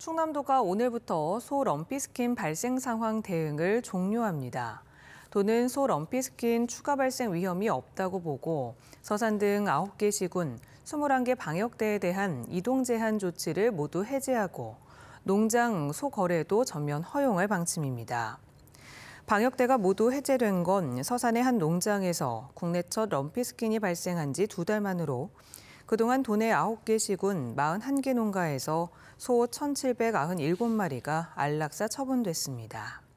충남도가 오늘부터 소 럼피스킨 발생 상황 대응을 종료합니다. 도는 소 럼피스킨 추가 발생 위험이 없다고 보고 서산 등 9개 시군 21개 방역대에 대한 이동 제한 조치를 모두 해제하고 농장 소 거래도 전면 허용할 방침입니다. 방역대가 모두 해제된 건 서산의 한 농장에서 국내 첫 럼피스킨이 발생한 지 두 달 만으로 그동안 도내 9개 시군 41개 농가에서 소 1,797마리가 안락사 처분됐습니다.